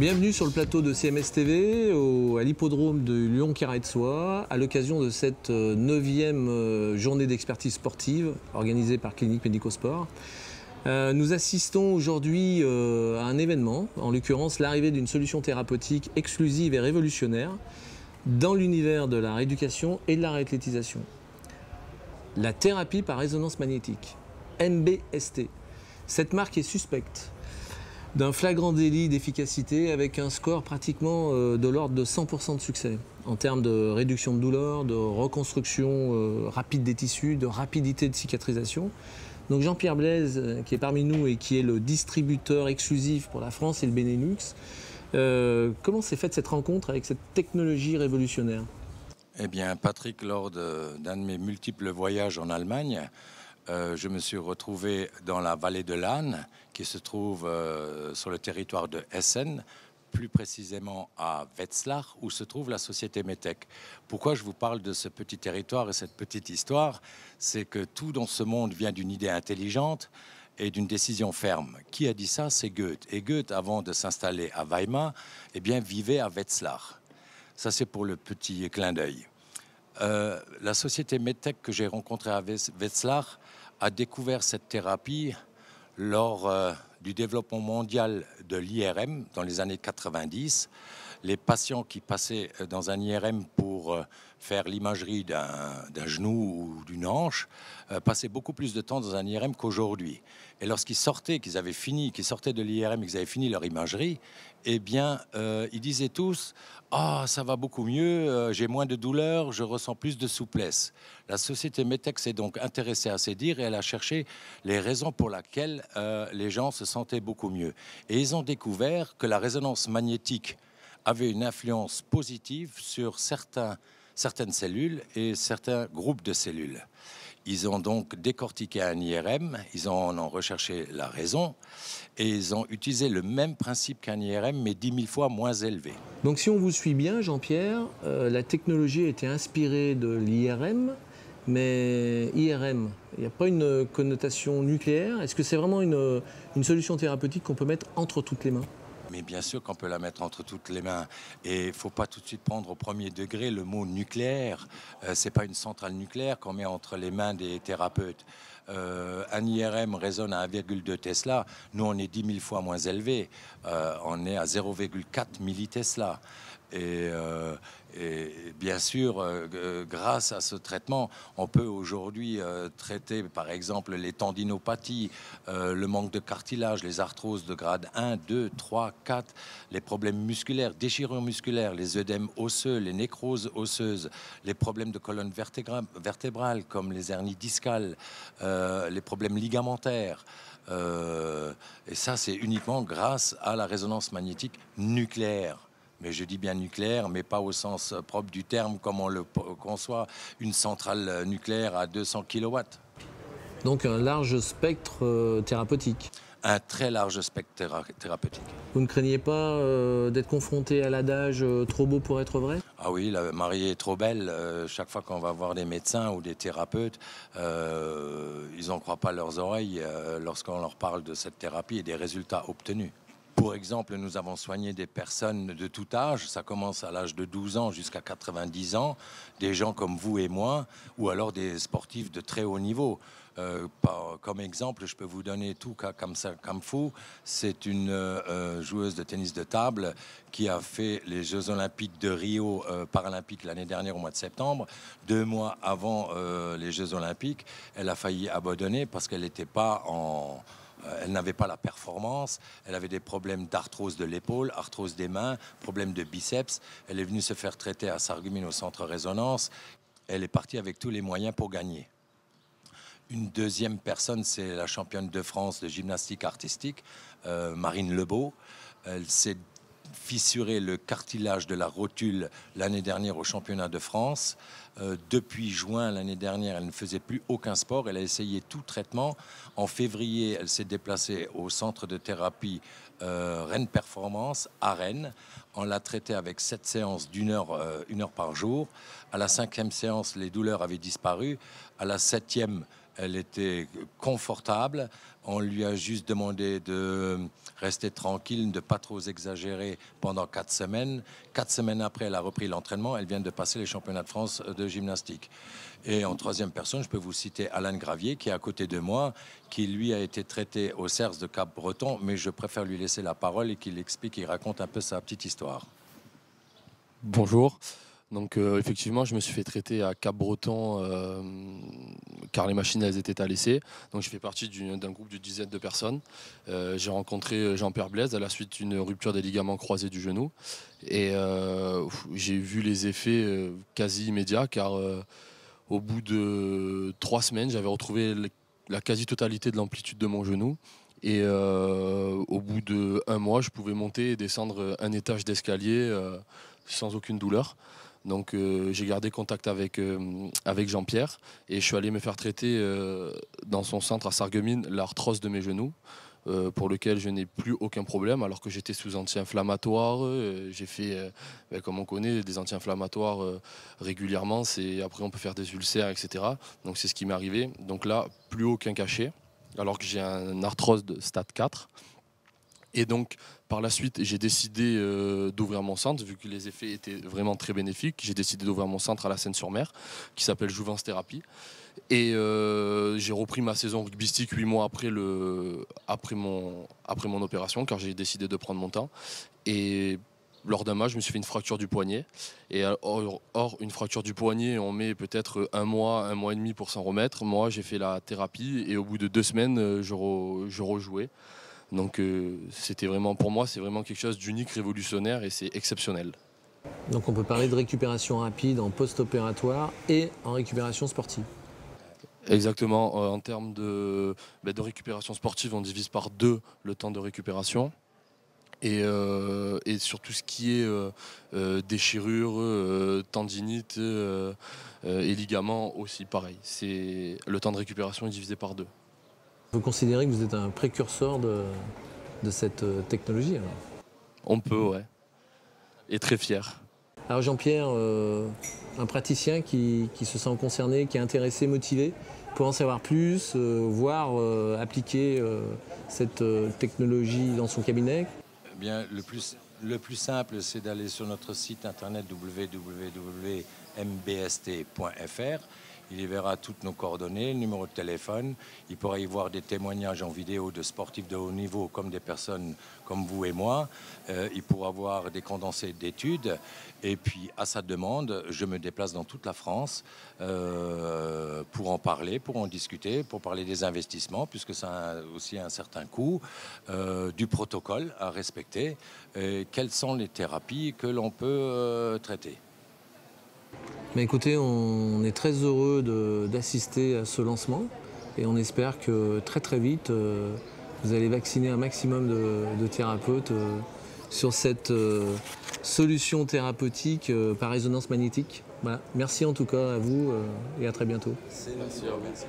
Bienvenue sur le plateau de CMS TV, à l'hippodrome de lyon de soie à l'occasion de cette 9 euh, neuvième euh, journée d'expertise sportive organisée par Clinique Médico-Sport. Euh, nous assistons aujourd'hui à un événement, en l'occurrence l'arrivée d'une solution thérapeutique exclusive et révolutionnaire dans l'univers de la rééducation et de la réathlétisation. La thérapie par résonance magnétique, MBST. Cette marque est suspecte d'un flagrant délit d'efficacité avec un score pratiquement euh, de l'ordre de 100% de succès en termes de réduction de douleur, de reconstruction euh, rapide des tissus, de rapidité de cicatrisation. Donc Jean-Pierre Blaise, euh, qui est parmi nous et qui est le distributeur exclusif pour la France et le Benelux, comment s'est faite cette rencontre avec cette technologie révolutionnaire Eh bien, Patrick, lors d'un de mes multiples voyages en Allemagne, euh, je me suis retrouvé dans la vallée de l'Anne, qui se trouve euh, sur le territoire de Essen, plus précisément à Wetzlar, où se trouve la société Metec. Pourquoi je vous parle de ce petit territoire et cette petite histoire C'est que tout dans ce monde vient d'une idée intelligente et d'une décision ferme. Qui a dit ça C'est Goethe. Et Goethe, avant de s'installer à Weimar, eh bien, vivait à Wetzlar. Ça, c'est pour le petit clin d'œil. Euh, la société Medtech que j'ai rencontrée à Wetzlar a découvert cette thérapie lors euh, du développement mondial de l'IRM dans les années 90 les patients qui passaient euh, dans un IRM pour euh, faire l'imagerie d'un genou ou d'une hanche euh, passaient beaucoup plus de temps dans un IRM qu'aujourd'hui. Et lorsqu'ils sortaient, qu'ils avaient fini, qu'ils sortaient de l'IRM, et qu'ils avaient fini leur imagerie, eh bien, ils disaient tous Ah, ça va beaucoup mieux, j'ai moins de douleur, je ressens plus de souplesse. La société Metex s'est donc intéressée à ces dires et elle a cherché les raisons pour lesquelles les gens se sentaient beaucoup mieux. Et ils ont découvert que la résonance magnétique avait une influence positive sur certains, certaines cellules et certains groupes de cellules. Ils ont donc décortiqué un IRM, ils en ont recherché la raison et ils ont utilisé le même principe qu'un IRM mais 10 000 fois moins élevé. Donc si on vous suit bien, Jean-Pierre, euh, la technologie a été inspirée de l'IRM, mais IRM, il n'y a pas une connotation nucléaire Est-ce que c'est vraiment une solution thérapeutique qu'on peut mettre entre toutes les mains mais bien sûr qu'on peut la mettre entre toutes les mains. Et il ne faut pas tout de suite prendre au premier degré le mot nucléaire. Euh, c'est Ce n'est pas une centrale nucléaire qu'on met entre les mains des thérapeutes. Euh, un IRM résonne à 1,2 Tesla. Nous, on est 10 000 fois moins élevé. Euh, on est à 0,4 millitesla. Et et bien sûr, euh, euh, grâce à ce traitement, on peut aujourd'hui euh, traiter, par exemple, les tendinopathies, le manque de cartilage, les arthroses de grade 1, 2, 3, 4, les problèmes musculaires, déchirures musculaires, les œdèmes osseux, les nécroses osseuses, les problèmes de colonne vertébrale, comme les hernies discales, les problèmes ligamentaires. et ça, c'est uniquement grâce à la résonance magnétique nucléaire mais je dis bien nucléaire, mais pas au sens propre du terme comme on le conçoit, une centrale euh, nucléaire à 200 kilowatts. Donc un large spectre euh, thérapeutique un très large spectre thérapeutique. Vous ne craignez pas euh, d'être confronté à l'adage trop beau pour être vrai Ah oui, la mariée est trop belle. chaque fois qu'on va voir des médecins ou des thérapeutes, ils n'en croient pas leurs oreilles lorsqu'on leur parle de cette thérapie et des résultats obtenus. Pour exemple, nous avons soigné des personnes de tout âge, ça commence à l'âge de 12 ans jusqu'à 90 ans, des gens comme vous et moi, ou alors des sportifs de très haut niveau. Euh, comme exemple, je peux vous donner Touka Kamfu. C'est une euh, euh, joueuse de tennis de table qui a fait les Jeux Olympiques de Rio euh, Paralympiques l'année dernière au mois de septembre. Deux mois avant les Jeux Olympiques, elle a failli abandonner parce qu'elle n'était pas en euh, elle n'avait pas la performance, elle avait des problèmes d'arthrose de l'épaule, arthrose des mains, problème de biceps. Elle est venue se faire traiter à Sargumine au centre résonance. Elle est partie avec tous les moyens pour gagner. Une deuxième personne, c'est la championne de France de gymnastique artistique, euh, Marine Lebeau. Elle s'est fissuré le cartilage de la rotule l'année dernière au championnat de France. Euh, depuis juin l'année dernière, elle ne faisait plus aucun sport. Elle a essayé tout traitement. En février, elle s'est déplacée au centre de thérapie euh, Rennes Performance à Rennes. On l'a traitée avec sept séances d'une heure, euh, heure par jour. À la cinquième séance, les douleurs avaient disparu. À la septième, elle était confortable. On lui a juste demandé de rester tranquille, de ne pas trop exagérer pendant quatre semaines. Quatre semaines après, elle a repris l'entraînement. Elle vient de passer les championnats de France de gymnastique. Et en troisième personne, je peux vous citer Alain Gravier, qui est à côté de moi, qui lui a été traité au CERS de Cap-Breton, mais je préfère lui laisser la parole et qu'il explique qu'il raconte un peu sa petite histoire. Bonjour. Donc euh, effectivement, je me suis fait traiter à Cap-Breton euh, car les machines étaient à laisser. Donc je fais partie d'un groupe de dizaines de personnes. Euh, j'ai rencontré Jean-Pierre Blaise à la suite d'une rupture des ligaments croisés du genou et j'ai vu les effets quasi immédiats car au bout de trois semaines, j'avais retrouvé la quasi-totalité de l'amplitude de mon genou. Et au bout d'un mois, je pouvais monter et descendre un étage d'escalier sans aucune douleur. Donc euh, j'ai gardé contact euh, avec, Jean-Pierre et je suis allé me faire traiter euh, dans son centre à Sarguemines l'arthrose de mes genoux. pour lequel je n'ai plus aucun problème, alors que j'étais sous anti-inflammatoire. j'ai fait, ben, comme on connaît, des anti-inflammatoires régulièrement. C'est, après, on peut faire des ulcères, etc. Donc, c'est ce qui m'est arrivé. Donc là, plus aucun cachet, alors que j'ai un arthrose de stade 4. Et donc, par la suite, j'ai décidé euh, d'ouvrir mon centre, vu que les effets étaient vraiment très bénéfiques. J'ai décidé d'ouvrir mon centre à la Seine-sur-Mer, qui s'appelle Jouvence Thérapie. Et euh, j'ai repris ma saison rugbystique huit mois après, mon, opération, car j'ai décidé de prendre mon temps. Et lors d'un match, je me suis fait une fracture du poignet. Et or, une fracture du poignet, on met peut-être un mois, un mois et demi pour s'en remettre. Moi, j'ai fait la thérapie et au bout de deux semaines, euh, je rejouais. Donc euh, c'était vraiment, pour moi, c'est vraiment quelque chose d'unique, révolutionnaire et c'est exceptionnel. Donc on peut parler de récupération rapide en post-opératoire et en récupération sportive. Exactement. Euh, en termes de, ben, de, récupération sportive, on divise par deux le temps de récupération. Et, euh, sur tout ce qui est déchirure, tendinite et ligaments aussi, pareil. C'est, le temps de récupération est divisé par deux. Vous considérez que vous êtes un précurseur de, cette euh, technologie On peut, ouais. Et très fier. Alors Jean-Pierre, euh, un praticien qui, se sent concerné, qui est intéressé, motivé, pour en savoir plus, euh, voir voire appliquer cette technologie dans son cabinet eh bien, le plus simple, c'est d'aller sur notre site internet www.mbst.fr il y verra toutes nos coordonnées, numéro de téléphone. Il pourra y voir des témoignages en vidéo de sportifs de haut niveau comme des personnes comme vous et moi. Euh, il pourra voir des condensés d'études. Et puis, à sa demande, je me déplace dans toute la France euh, pour en parler, pour en discuter, pour parler des investissements, puisque ça a aussi un certain coût, euh, du protocole à respecter, quelles sont les thérapies que l'on peut traiter. Mais écoutez, on est très heureux d'assister à ce lancement et on espère que très très vite, euh, vous allez vacciner un maximum de, thérapeutes euh, sur cette euh, solution thérapeutique par résonance magnétique. Merci en tout cas à vous et à très bientôt. Merci, merci.